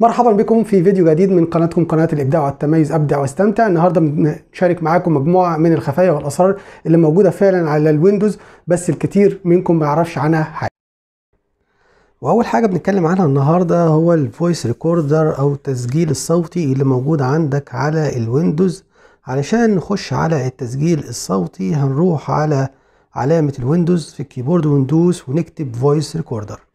مرحبا بكم في فيديو جديد من قناتكم قناه الابداع والتميز ابدع واستمتع النهارده بنشارك معاكم مجموعه من الخفايا والاسرار اللي موجوده فعلا على الويندوز بس الكتير منكم ما يعرفش عنها حاجه واول حاجه بنتكلم عنها النهارده هو الفويس ريكوردر او التسجيل الصوتي اللي موجود عندك على الويندوز علشان نخش على التسجيل الصوتي هنروح على علامه الويندوز في الكيبورد ويندوز ونكتب فويس ريكوردر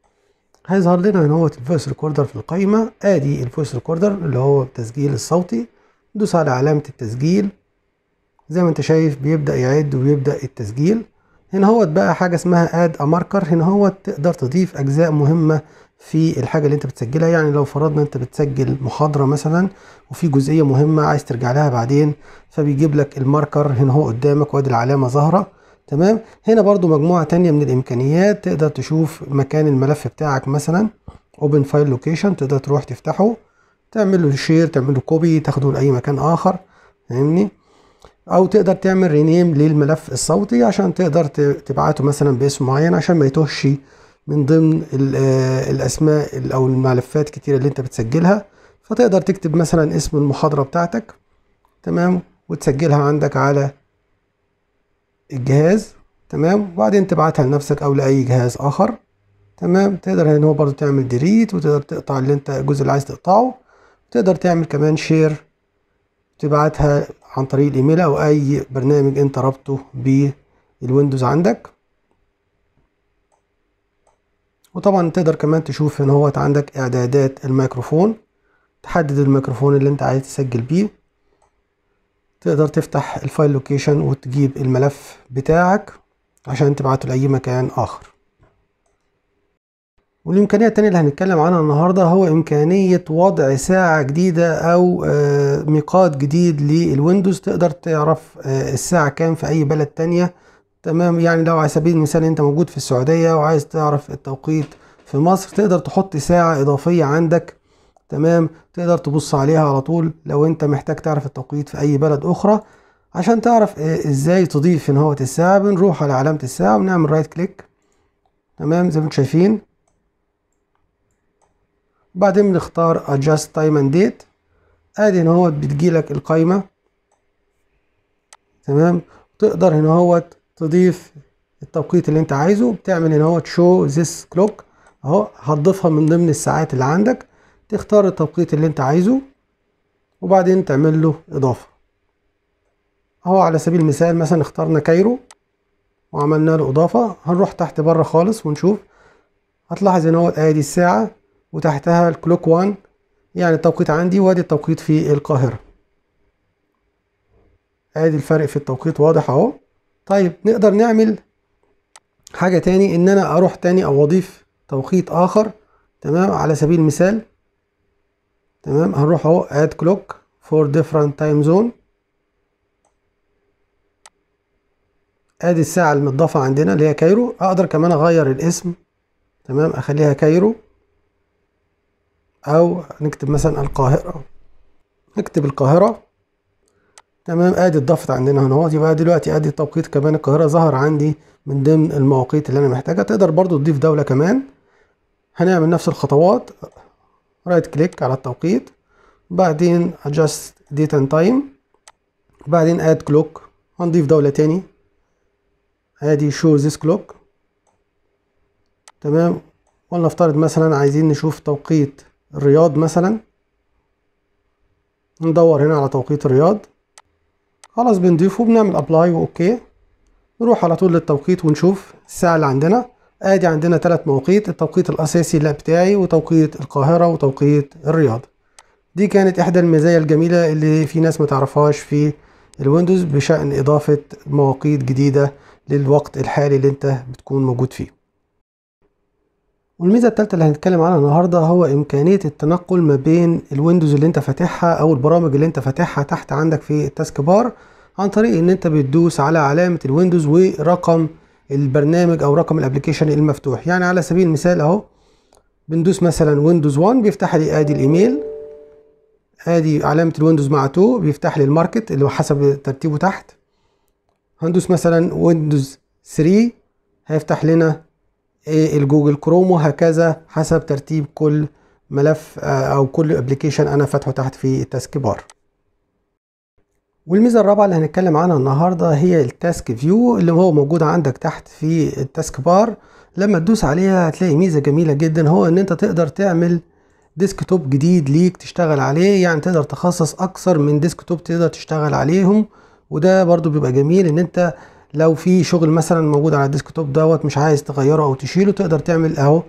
هيظهر لنا هنا هو الفويس ريكوردر في القايمة ادي الفويس ريكوردر اللي هو التسجيل الصوتي دوس على علامة التسجيل زي ما انت شايف بيبدأ يعد وبيبدأ التسجيل هنا هوت بقى حاجة اسمها اد ماركر هنا هوت تقدر تضيف اجزاء مهمة في الحاجة اللي انت بتسجلها يعني لو فرضنا انت بتسجل محاضرة مثلا وفي جزئية مهمة عايز ترجع لها بعدين فبيجيب لك الماركر هنا هو قدامك وادي العلامة ظاهرة تمام هنا برضو مجموعة تانية من الامكانيات تقدر تشوف مكان الملف بتاعك مثلا اوبن فايل لوكيشن تقدر تروح تفتحه تعمل له شير تعمل له كوبي تاخده لاي مكان اخر فاهمني او تقدر تعمل رينيم للملف الصوتي عشان تقدر تبعته مثلا باسم معين عشان ما يتوهش من ضمن آه، الاسماء او الملفات كتيرة اللي انت بتسجلها فتقدر تكتب مثلا اسم المحاضرة بتاعتك تمام وتسجلها عندك على الجهاز تمام وبعدين تبعتها لنفسك او لاي جهاز اخر تمام تقدر ان يعني هو برضو تعمل ديليت وتقدر تقطع اللي انت الجزء اللي عايز تقطعه تقدر تعمل كمان شير تبعتها عن طريق الايميل او اي برنامج انت رابطه بالويندوز عندك وطبعا تقدر كمان تشوف ان هو عندك اعدادات الميكروفون تحدد الميكروفون اللي انت عايز تسجل بيه تقدر تفتح الفايل لوكيشن وتجيب الملف بتاعك عشان تبعته لأي مكان آخر والإمكانية التانية اللي هنتكلم عنها النهاردة هو إمكانية وضع ساعة جديدة أو آه، ميقات جديد للويندوز تقدر تعرف آه، الساعة كام في أي بلد تانية تمام يعني لو على سبيل المثال أنت موجود في السعودية وعايز تعرف التوقيت في مصر تقدر تحط ساعة إضافية عندك تمام تقدر تبص عليها على طول لو انت محتاج تعرف التوقيت في اي بلد اخرى عشان تعرف آه، ازاي تضيف ان هو الساعة بنروح على علامة الساعة ونعمل رايت كليك تمام زي ما انتم شايفين بعدين بنختار adjust time and date ادي هو بتجي بتجيلك القايمة تمام تقدر هنا هو تضيف التوقيت اللي انت عايزه بتعمل هنا هو show this clock اهو هتضيفها من ضمن الساعات اللي عندك تختار التوقيت اللي انت عايزه وبعدين تعمل له اضافه اهو على سبيل المثال مثلا اخترنا كايرو وعملنا له اضافه هنروح تحت بره خالص ونشوف هتلاحظ ان هو ادي الساعه وتحتها الكلوك وان يعني التوقيت عندي وادي التوقيت في القاهره ادي الفرق في التوقيت واضح اهو طيب نقدر نعمل حاجه تاني ان انا اروح تاني او اضيف توقيت اخر تمام على سبيل المثال تمام هنروح اهو اد كلوك فور ديفرنت تايم زون ادي الساعة المتضافه عندنا اللي هي كايرو اقدر كمان اغير الاسم تمام اخليها كايرو او نكتب مثلا القاهرة نكتب القاهرة تمام ادي اتضافت عندنا هنا اهو يبقى دلوقتي ادي التوقيت كمان القاهرة ظهر عندي من ضمن المواقيت اللي انا محتاجها تقدر برضو تضيف دولة كمان هنعمل نفس الخطوات رايت كليك على التوقيت بعدين adjust date and time بعدين add clock هنضيف دولة تاني ادي show this clock تمام ولنفترض مثلا عايزين نشوف توقيت الرياض مثلا ندور هنا على توقيت الرياض خلاص بنضيفه بنعمل ابلاي واوكي نروح على طول للتوقيت ونشوف الساعة اللي عندنا ادي عندنا ثلاث مواقيت التوقيت الاساسي اللاب بتاعي وتوقيت القاهره وتوقيت الرياض دي كانت احدى المزايا الجميله اللي في ناس ما تعرفهاش في الويندوز بشان اضافه مواقيت جديده للوقت الحالي اللي انت بتكون موجود فيه والميزه الثالثه اللي هنتكلم عنها النهارده هو امكانيه التنقل ما بين الويندوز اللي انت فاتحها او البرامج اللي انت فاتحها تحت عندك في التاسك بار عن طريق ان انت بتدوس على علامه الويندوز ورقم البرنامج او رقم الابلكيشن المفتوح يعني على سبيل المثال اهو بندوس مثلا ويندوز 1 بيفتح لي ادي الايميل ادي علامه الويندوز مع 2 بيفتح لي الماركت اللي هو حسب ترتيبه تحت هندوس مثلا ويندوز 3 هيفتح لنا الجوجل كروم وهكذا حسب ترتيب كل ملف آه، او كل ابلكيشن انا فاتحه تحت في التاسك بار والميزه الرابعه اللي هنتكلم عنها النهارده هي التاسك فيو اللي هو موجود عندك تحت في التاسك بار لما تدوس عليها هتلاقي ميزه جميله جدا هو ان انت تقدر تعمل ديسكتوب جديد ليك تشتغل عليه يعني تقدر تخصص اكثر من ديسكتوب تقدر تشتغل عليهم وده برضو بيبقى جميل ان انت لو في شغل مثلا موجود على الديسكتوب دوت مش عايز تغيره او تشيله تقدر تعمل اهو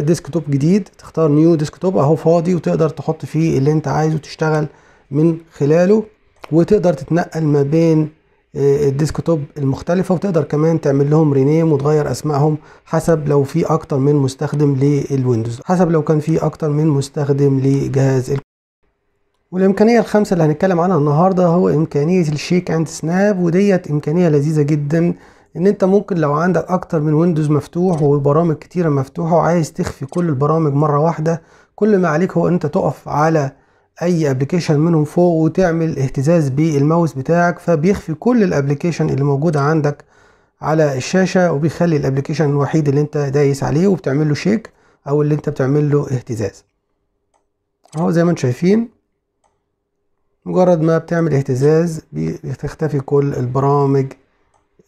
ديسكتوب جديد تختار نيو ديسكتوب اهو فاضي وتقدر تحط فيه اللي انت عايزه تشتغل من خلاله وتقدر تتنقل ما بين آه، الديسك توب المختلفة وتقدر كمان تعمل لهم رينيم وتغير اسمائهم حسب لو في اكتر من مستخدم للويندوز حسب لو كان في اكتر من مستخدم لجهاز ال... والامكانية الخامسة اللي هنتكلم عنها النهاردة هو امكانية الشيك اند سناب وديت امكانية لذيذة جدا ان انت ممكن لو عندك اكتر من ويندوز مفتوح وبرامج كتيرة مفتوحة وعايز تخفي كل البرامج مرة واحدة كل ما عليك هو انت تقف على اي ابلكيشن منهم فوق وتعمل اهتزاز بالماوس بتاعك فبيخفي كل الابلكيشن اللي موجوده عندك على الشاشه وبيخلي الابلكيشن الوحيد اللي انت دايس عليه وبتعمل له شيك او اللي انت بتعمل له اهتزاز اهو زي ما انتم شايفين مجرد ما بتعمل اهتزاز بتختفي كل البرامج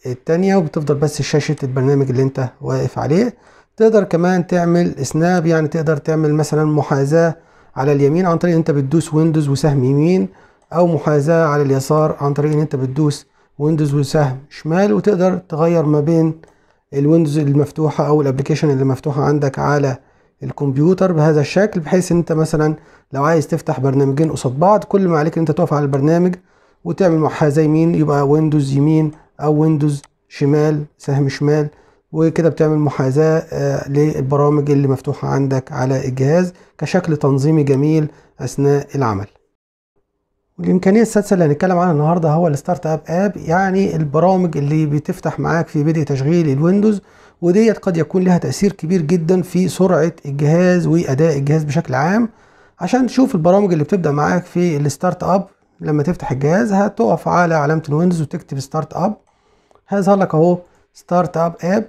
التانية وبتفضل بس شاشة البرنامج اللي انت واقف عليه تقدر كمان تعمل سناب يعني تقدر تعمل مثلا محاذاة على اليمين عن طريق ان انت بتدوس ويندوز وسهم يمين او محاذاة على اليسار عن طريق ان انت بتدوس ويندوز وسهم شمال وتقدر تغير ما بين الويندوز المفتوحة او الابليكيشن اللي مفتوحة عندك على الكمبيوتر بهذا الشكل بحيث انت مثلا لو عايز تفتح برنامجين قصاد بعض كل ما عليك ان انت تقف على البرنامج وتعمل محاذاة يمين يبقى ويندوز يمين او ويندوز شمال سهم شمال وكده بتعمل محاذاة آه، للبرامج اللي مفتوحة عندك على الجهاز كشكل تنظيمي جميل أثناء العمل الامكانيه السادسه اللي هنتكلم عنها النهارده هو الستارت اب اب يعني البرامج اللي بتفتح معاك في بدء تشغيل الويندوز وديت قد يكون لها تاثير كبير جدا في سرعه الجهاز واداء الجهاز بشكل عام عشان تشوف البرامج اللي بتبدا معاك في الستارت اب لما تفتح الجهاز هتقف على علامه الويندوز وتكتب ستارت اب هيظهر لك اهو ستارت اب اب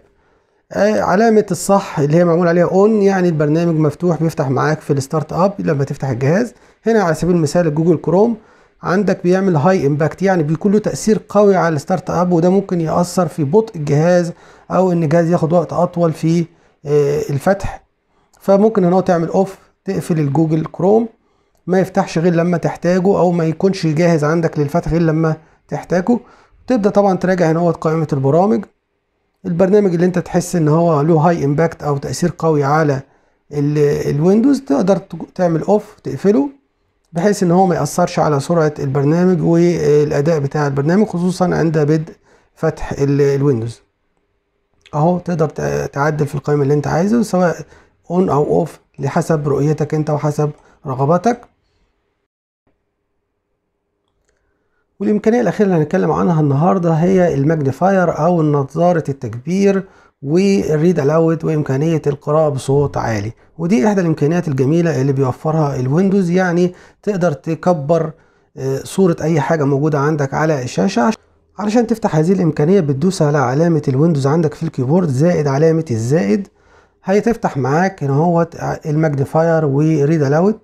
آه، علامة الصح اللي هي معمول عليها اون يعني البرنامج مفتوح بيفتح معاك في الستارت اب لما تفتح الجهاز هنا على سبيل المثال جوجل كروم عندك بيعمل هاي امباكت يعني بيكون له تاثير قوي على الستارت اب وده ممكن ياثر في بطء الجهاز او ان الجهاز ياخد وقت اطول في آه، الفتح فممكن هنا تعمل اوف تقفل الجوجل كروم ما يفتحش غير لما تحتاجه او ما يكونش جاهز عندك للفتح غير لما تحتاجه تبدا طبعا تراجع هنا قائمه البرامج البرنامج اللي انت تحس ان هو له هاي امباكت او تاثير قوي على الويندوز تقدر تعمل اوف تقفله بحيث ان هو ما ياثرش على سرعه البرنامج والاداء بتاع البرنامج خصوصا عند بدء فتح الويندوز اهو تقدر تعدل في القائمه اللي انت عايزه سواء اون او اوف لحسب رؤيتك انت وحسب رغباتك والإمكانية الأخيرة اللي هنتكلم عنها النهاردة هي الماجنيفاير أو نظارة التكبير والريد الاوت وامكانيه القراءه بصوت عالي ودي احدى الامكانيات الجميله اللي بيوفرها الويندوز يعني تقدر تكبر آه، صوره اي حاجه موجوده عندك على الشاشه علشان تفتح هذه الامكانيه بتدوس على علامه الويندوز عندك في الكيبورد زائد علامه الزائد هيتفتح معاك هنا هو الماجنيفاير وريد الاوت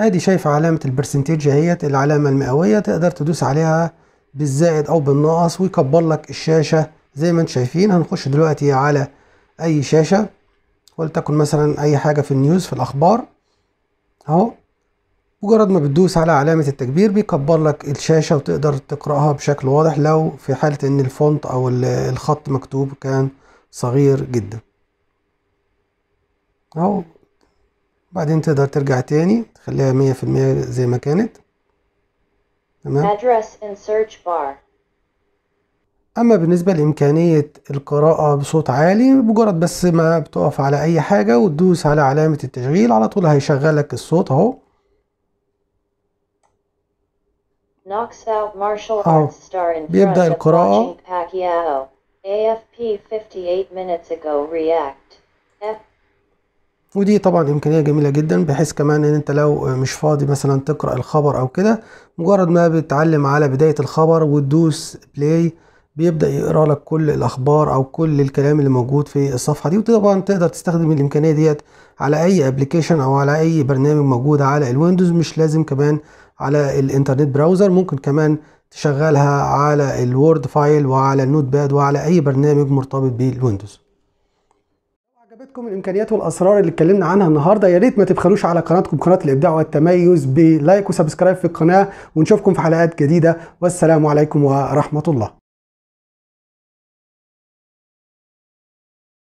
ادي شايف علامة البرسنتيج اهيت العلامة المئوية تقدر تدوس عليها بالزائد او بالناقص ويكبر لك الشاشة زي ما انتم شايفين هنخش دلوقتي على اي شاشة ولتكن مثلا اي حاجة في النيوز في الاخبار اهو مجرد ما بتدوس على علامة التكبير بيكبر لك الشاشة وتقدر تقرأها بشكل واضح لو في حالة ان الفونت او الخط مكتوب كان صغير جدا اهو بعدين تقدر ترجع تاني تخليها مية في المية زي ما كانت تمام اما بالنسبة لامكانية القراءة بصوت عالي مجرد بس ما بتقف على اي حاجة وتدوس على علامة التشغيل على طول هيشغلك الصوت اهو اهو بيبدأ القراءة AFP 58 minutes ago react ودي طبعا امكانيه جميله جدا بحيث كمان ان انت لو مش فاضي مثلا تقرا الخبر او كده مجرد ما بتعلم على بدايه الخبر وتدوس بلاي بيبدا يقرا لك كل الاخبار او كل الكلام اللي موجود في الصفحه دي وطبعا تقدر تستخدم الامكانيه ديت على اي ابلكيشن او على اي برنامج موجود على الويندوز مش لازم كمان على الانترنت براوزر ممكن كمان تشغلها على الوورد فايل وعلى النوت باد وعلى اي برنامج مرتبط بالويندوز لكم الامكانيات والاسرار اللي اتكلمنا عنها النهارده يا ريت ما تبخلوش على قناتكم قناه الابداع والتميز بلايك وسبسكرايب في القناه ونشوفكم في حلقات جديده والسلام عليكم ورحمه الله